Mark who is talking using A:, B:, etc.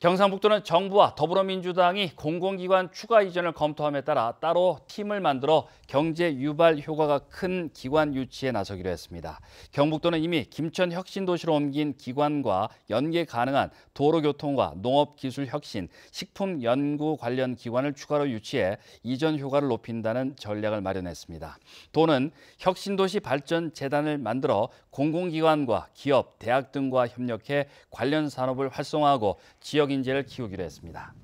A: 경상북도는 정부와 더불어민주당이 공공기관 추가 이전을 검토함에 따라 따로 팀을 만들어 경제 유발 효과가 큰 기관 유치에 나서기로 했습니다. 경북도는 이미 김천 혁신도시로 옮긴 기관과 연계 가능한 도로교통과 농업기술혁신, 식품연구 관련 기관을 추가로 유치해 이전 효과를 높인다는 전략을 마련했습니다. 도는 혁신도시 발전재단을 만들어 공공기관과 기업, 대학 등과 협력해 관련 산업을 활성화하고 지역 지역인재를 키우기로 했습니다.